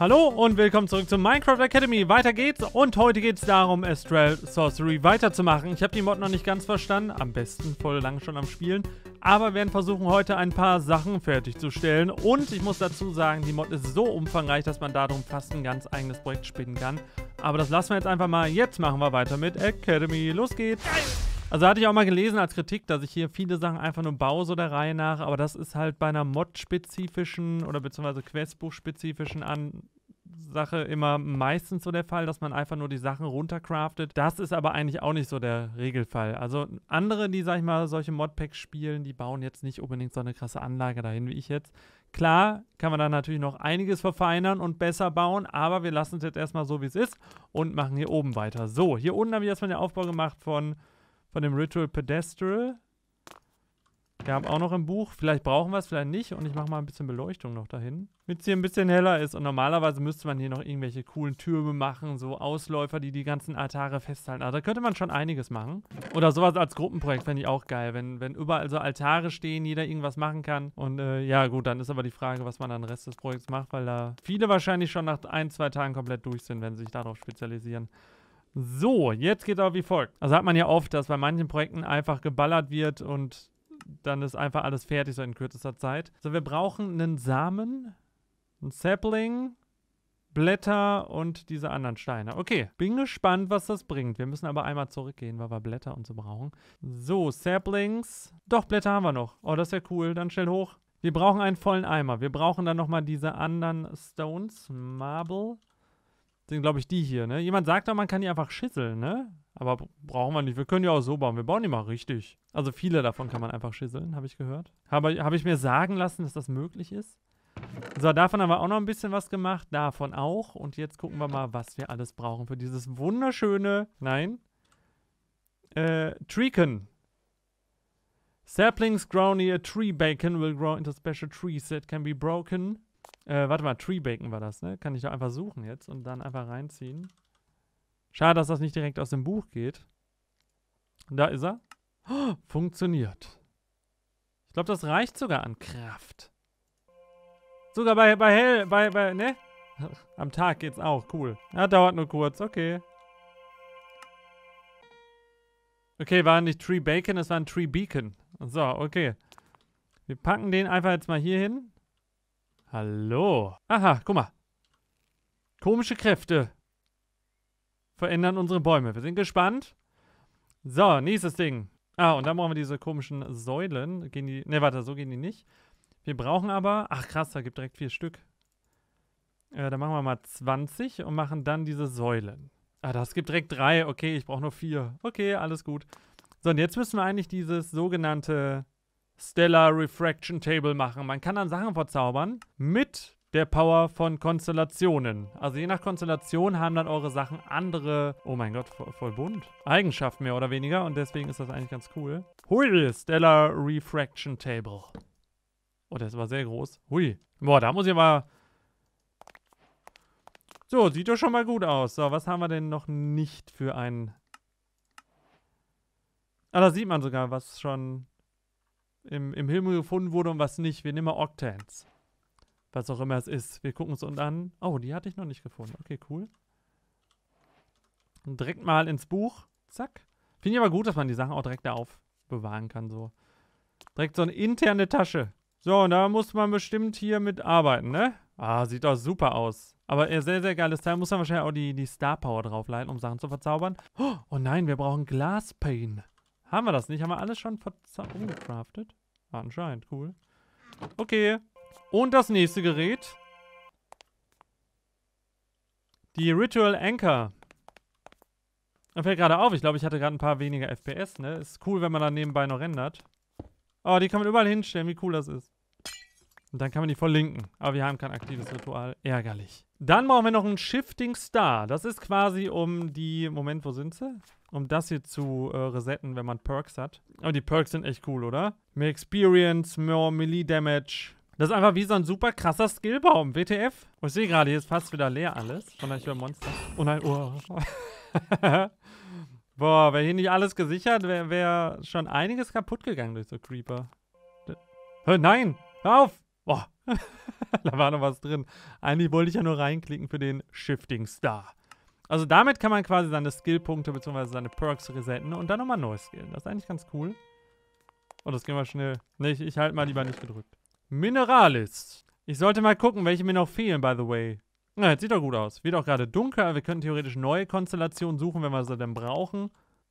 Hallo und willkommen zurück zu Minecraft Academy. Weiter geht's und heute geht's darum, Astral Sorcery weiterzumachen. Ich habe die Mod noch nicht ganz verstanden, am besten voll lang schon am Spielen. Aber wir werden versuchen, heute ein paar Sachen fertigzustellen. Und ich muss dazu sagen, die Mod ist so umfangreich, dass man darum fast ein ganz eigenes Projekt spinnen kann. Aber das lassen wir jetzt einfach mal. Jetzt machen wir weiter mit Academy. Los geht's! Geil. Also hatte ich auch mal gelesen als Kritik, dass ich hier viele Sachen einfach nur baue, so der Reihe nach, aber das ist halt bei einer Mod-spezifischen oder beziehungsweise Questbuch-spezifischen an Sache immer meistens so der Fall, dass man einfach nur die Sachen runtercraftet. Das ist aber eigentlich auch nicht so der Regelfall. Also andere, die, sag ich mal, solche Modpacks spielen, die bauen jetzt nicht unbedingt so eine krasse Anlage dahin wie ich jetzt. Klar kann man da natürlich noch einiges verfeinern und besser bauen, aber wir lassen es jetzt erstmal so, wie es ist und machen hier oben weiter. So, hier unten habe ich erstmal den Aufbau gemacht von von dem Ritual Pedestal. Wir haben auch noch im Buch. Vielleicht brauchen wir es, vielleicht nicht. Und ich mache mal ein bisschen Beleuchtung noch dahin. Damit es hier ein bisschen heller ist. Und normalerweise müsste man hier noch irgendwelche coolen Türme machen. So Ausläufer, die die ganzen Altare festhalten. Also da könnte man schon einiges machen. Oder sowas als Gruppenprojekt fände ich auch geil. Wenn, wenn überall so Altare stehen, jeder irgendwas machen kann. Und äh, ja gut, dann ist aber die Frage, was man dann den Rest des Projekts macht. Weil da viele wahrscheinlich schon nach ein, zwei Tagen komplett durch sind, wenn sie sich darauf spezialisieren. So, jetzt geht aber wie folgt. Also hat man ja oft, dass bei manchen Projekten einfach geballert wird und dann ist einfach alles fertig so in kürzester Zeit. So, wir brauchen einen Samen, ein Sapling, Blätter und diese anderen Steine. Okay, bin gespannt, was das bringt. Wir müssen aber einmal zurückgehen, weil wir Blätter und so brauchen. So, Saplings. Doch, Blätter haben wir noch. Oh, das ist ja cool. Dann schnell hoch. Wir brauchen einen vollen Eimer. Wir brauchen dann nochmal diese anderen Stones. Marble sind, glaube ich, die hier, ne? Jemand sagt doch, man kann die einfach schisseln, ne? Aber brauchen wir nicht. Wir können die auch so bauen. Wir bauen die mal richtig. Also viele davon kann man einfach schisseln, habe ich gehört. Habe hab ich mir sagen lassen, dass das möglich ist. So, davon haben wir auch noch ein bisschen was gemacht. Davon auch. Und jetzt gucken wir mal, was wir alles brauchen für dieses wunderschöne, nein, äh, Treecon. Saplings growing a tree bacon will grow into special trees that can be broken äh, warte mal, Tree Bacon war das, ne? Kann ich da einfach suchen jetzt und dann einfach reinziehen. Schade, dass das nicht direkt aus dem Buch geht. Da ist er. Oh, funktioniert. Ich glaube, das reicht sogar an Kraft. Sogar bei, bei Hell, bei, bei, ne? Am Tag geht's auch, cool. Ja, dauert nur kurz, okay. Okay, war nicht Tree Bacon, es war ein Tree Beacon. So, okay. Wir packen den einfach jetzt mal hier hin. Hallo. Aha, guck mal. Komische Kräfte verändern unsere Bäume. Wir sind gespannt. So, nächstes Ding. Ah, und dann brauchen wir diese komischen Säulen. Gehen die. Ne, warte, so gehen die nicht. Wir brauchen aber. Ach krass, da gibt direkt vier Stück. Äh, dann machen wir mal 20 und machen dann diese Säulen. Ah, das gibt direkt drei. Okay, ich brauche nur vier. Okay, alles gut. So, und jetzt müssen wir eigentlich dieses sogenannte Stellar Refraction Table machen. Man kann dann Sachen verzaubern mit der Power von Konstellationen. Also je nach Konstellation haben dann eure Sachen andere, oh mein Gott, voll, voll bunt, Eigenschaften mehr oder weniger. Und deswegen ist das eigentlich ganz cool. Hui, Stellar Refraction Table. Oh, das war sehr groß. Hui. Boah, da muss ich mal... So, sieht doch schon mal gut aus. So, was haben wir denn noch nicht für einen... Ah, da sieht man sogar, was schon im, im Himmel gefunden wurde und was nicht. Wir nehmen mal Octans. Was auch immer es ist. Wir gucken es uns an. Oh, die hatte ich noch nicht gefunden. Okay, cool. Und direkt mal ins Buch. Zack. Finde ich aber gut, dass man die Sachen auch direkt da aufbewahren kann. So. Direkt so eine interne Tasche. So, und da muss man bestimmt hier mit arbeiten, ne? Ah, sieht doch super aus. Aber äh, sehr, sehr geiles Teil. Muss man wahrscheinlich auch die, die Star Power draufleiten, um Sachen zu verzaubern. Oh, oh nein, wir brauchen Glass Glaspane. Haben wir das nicht? Haben wir alles schon umgecraftet? Anscheinend, cool. Okay. Und das nächste Gerät. Die Ritual Anchor. Da fällt gerade auf, ich glaube, ich hatte gerade ein paar weniger FPS, ne? Ist cool, wenn man dann nebenbei noch rendert. Oh, die kann man überall hinstellen, wie cool das ist. Und dann kann man die verlinken. Aber wir haben kein aktives Ritual. Ärgerlich. Dann brauchen wir noch einen Shifting Star. Das ist quasi um die... Moment, wo sind sie? Um das hier zu äh, resetten, wenn man Perks hat. Aber die Perks sind echt cool, oder? Mehr Experience, mehr Melee Damage. Das ist einfach wie so ein super krasser Skillbaum. WTF. Und oh, ich sehe gerade, hier ist fast wieder leer alles. Von ich höre Monster. Oh nein, oh. Boah, wäre hier nicht alles gesichert, wäre wär schon einiges kaputt gegangen durch so Creeper. Hör, nein! Hör auf! da war noch was drin. Eigentlich wollte ich ja nur reinklicken für den Shifting Star. Also damit kann man quasi seine Skillpunkte bzw. seine Perks resetten und dann nochmal neu skillen. Das ist eigentlich ganz cool. Oh, das gehen wir schnell. Nee, ich, ich halte mal lieber nicht gedrückt. Mineralis. Ich sollte mal gucken, welche mir noch fehlen, by the way. Na, ja, jetzt sieht doch gut aus. Wird auch gerade dunkel, aber wir können theoretisch neue Konstellationen suchen, wenn wir sie denn brauchen.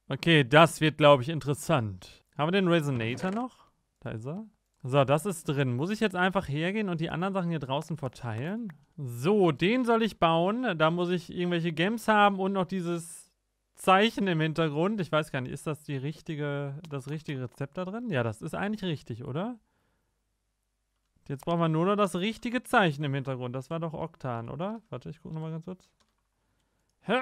Okay, das wird, glaube ich, interessant. Haben wir den Resonator noch? Da ist er. So, das ist drin. Muss ich jetzt einfach hergehen und die anderen Sachen hier draußen verteilen? So, den soll ich bauen. Da muss ich irgendwelche Gems haben und noch dieses Zeichen im Hintergrund. Ich weiß gar nicht, ist das die richtige, das richtige Rezept da drin? Ja, das ist eigentlich richtig, oder? Jetzt brauchen wir nur noch das richtige Zeichen im Hintergrund. Das war doch Oktan, oder? Warte, ich gucke nochmal ganz kurz. Hä?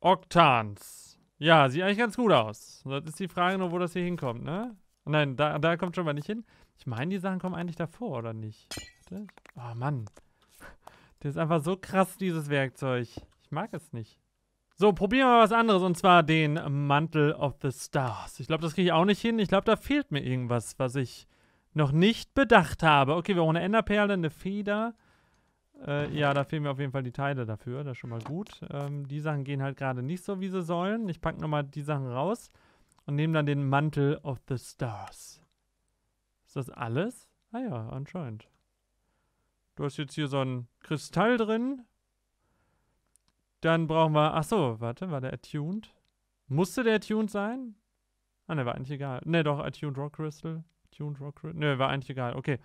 Oktans. Ja, sieht eigentlich ganz gut aus. Das ist die Frage nur, wo das hier hinkommt, ne? Nein, da, da kommt schon mal nicht hin. Ich meine, die Sachen kommen eigentlich davor, oder nicht? Oh Mann. Das ist einfach so krass, dieses Werkzeug. Ich mag es nicht. So, probieren wir mal was anderes und zwar den Mantel of the Stars. Ich glaube, das kriege ich auch nicht hin. Ich glaube, da fehlt mir irgendwas, was ich noch nicht bedacht habe. Okay, wir brauchen eine Enderperle, eine Feder. Äh, ja, da fehlen mir auf jeden Fall die Teile dafür. Das ist schon mal gut. Ähm, die Sachen gehen halt gerade nicht so, wie sie sollen. Ich packe nochmal die Sachen raus und nehmen dann den Mantel of the Stars. Ist das alles? Ah ja, anscheinend. Du hast jetzt hier so ein Kristall drin. Dann brauchen wir. Ach so, warte, war der attuned? Musste der attuned sein? Ah, ne, war eigentlich egal. Ne, doch, attuned Rock Crystal. Attuned Rock Crystal. Ne, war eigentlich egal. Okay.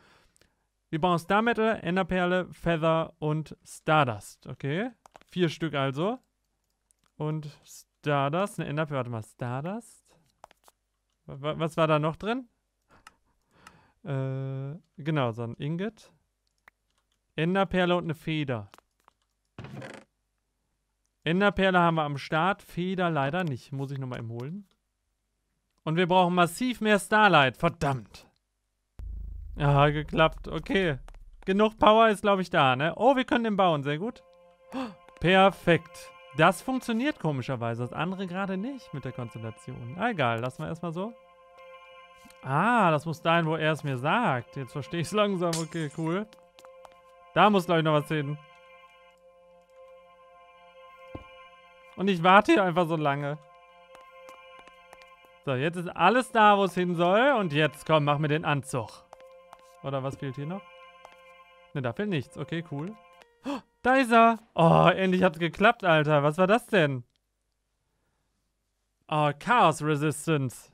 Wir brauchen Star Metal, Enderperle, Feather und Stardust. Okay. Vier Stück also. Und Stardust, eine Enderperle. Warte mal, Stardust? Was war da noch drin? Äh, genau, so ein Ingot. Enderperle und eine Feder. Enderperle haben wir am Start, Feder leider nicht. Muss ich nochmal eben holen. Und wir brauchen massiv mehr Starlight. Verdammt. Ah, geklappt. Okay. Genug Power ist, glaube ich, da, ne? Oh, wir können den bauen. Sehr gut. Perfekt. Perfekt. Das funktioniert komischerweise, das andere gerade nicht mit der Konstellation. Ah, egal, lassen wir erstmal so. Ah, das muss dahin, wo er es mir sagt. Jetzt verstehe ich es langsam. Okay, cool. Da muss, glaube ich, noch was hin. Und ich warte hier einfach so lange. So, jetzt ist alles da, wo es hin soll. Und jetzt, komm, mach mir den Anzug. Oder was fehlt hier noch? Ne, da fehlt nichts. Okay, cool. Oh, da ist er. Oh, endlich hat's geklappt, Alter. Was war das denn? Oh, Chaos Resistance.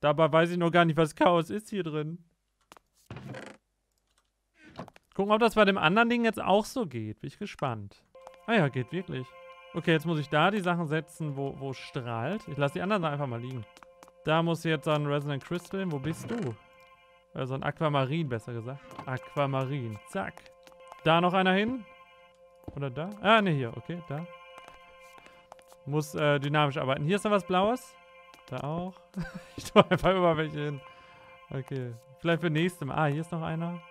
Dabei weiß ich noch gar nicht, was Chaos ist hier drin. Gucken, ob das bei dem anderen Ding jetzt auch so geht. Bin ich gespannt. Ah ja, geht wirklich. Okay, jetzt muss ich da die Sachen setzen, wo, wo strahlt. Ich lasse die anderen einfach mal liegen. Da muss jetzt dann Resonant Crystal hin. Wo bist du? Also ein Aquamarin, besser gesagt. Aquamarin. Zack. Da noch einer hin. Oder da? Ah, ne, hier. Okay, da. Muss äh, dynamisch arbeiten. Hier ist noch was Blaues. Da auch. ich tue einfach immer welche hin. Okay. Vielleicht für nächstes Mal. Ah, hier ist noch einer.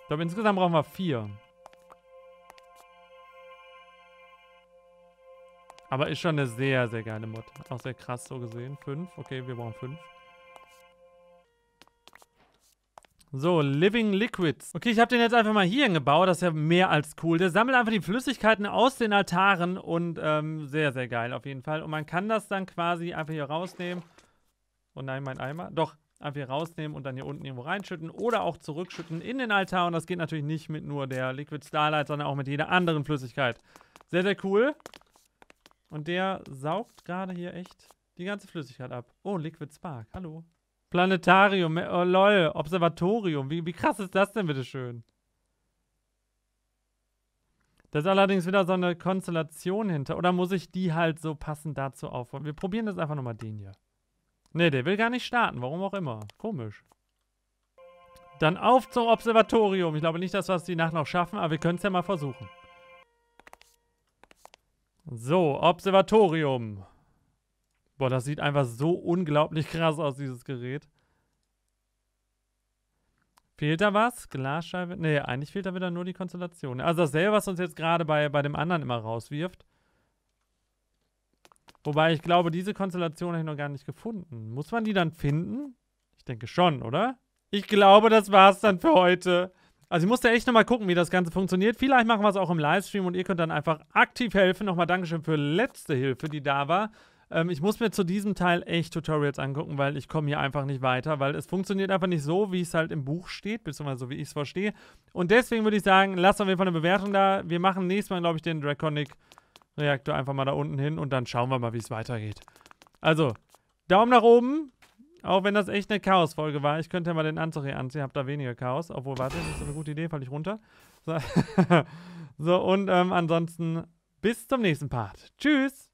Ich glaube, insgesamt brauchen wir vier. Aber ist schon eine sehr, sehr geile Mod. Auch sehr krass so gesehen. Fünf. Okay, wir brauchen fünf. So, Living Liquids. Okay, ich habe den jetzt einfach mal hier hingebaut. Das ist ja mehr als cool. Der sammelt einfach die Flüssigkeiten aus den Altaren und ähm, sehr, sehr geil auf jeden Fall. Und man kann das dann quasi einfach hier rausnehmen. Oh nein, mein Eimer. Doch, einfach hier rausnehmen und dann hier unten irgendwo reinschütten oder auch zurückschütten in den Altar. Und das geht natürlich nicht mit nur der Liquid Starlight, sondern auch mit jeder anderen Flüssigkeit. Sehr, sehr cool. Und der saugt gerade hier echt die ganze Flüssigkeit ab. Oh, Liquid Spark. Hallo. Planetarium, äh, oh lol, Observatorium. Wie, wie krass ist das denn, bitteschön? Da ist allerdings wieder so eine Konstellation hinter. Oder muss ich die halt so passend dazu aufbauen? Wir probieren das einfach nochmal den hier. Ne, der will gar nicht starten. Warum auch immer. Komisch. Dann auf zum Observatorium. Ich glaube nicht, dass wir es die Nacht noch schaffen, aber wir können es ja mal versuchen. So, Observatorium. Boah, das sieht einfach so unglaublich krass aus, dieses Gerät. Fehlt da was? Glasscheibe? Nee, eigentlich fehlt da wieder nur die Konstellation. Also dasselbe, was uns jetzt gerade bei, bei dem anderen immer rauswirft. Wobei ich glaube, diese Konstellation habe ich noch gar nicht gefunden. Muss man die dann finden? Ich denke schon, oder? Ich glaube, das war's dann für heute. Also ich musste echt nochmal gucken, wie das Ganze funktioniert. Vielleicht machen wir es auch im Livestream und ihr könnt dann einfach aktiv helfen. Nochmal Dankeschön für letzte Hilfe, die da war. Ähm, ich muss mir zu diesem Teil echt Tutorials angucken, weil ich komme hier einfach nicht weiter, weil es funktioniert einfach nicht so, wie es halt im Buch steht, beziehungsweise so, wie ich es verstehe. Und deswegen würde ich sagen, lasst auf jeden Fall eine Bewertung da. Wir machen nächstes Mal, glaube ich, den Draconic Reaktor einfach mal da unten hin und dann schauen wir mal, wie es weitergeht. Also, Daumen nach oben. Auch wenn das echt eine Chaos-Folge war. Ich könnte ja mal den Anzug hier anziehen, hab da weniger Chaos. Obwohl, warte, das ist eine gute Idee, fall ich runter. So, so und ähm, ansonsten bis zum nächsten Part. Tschüss!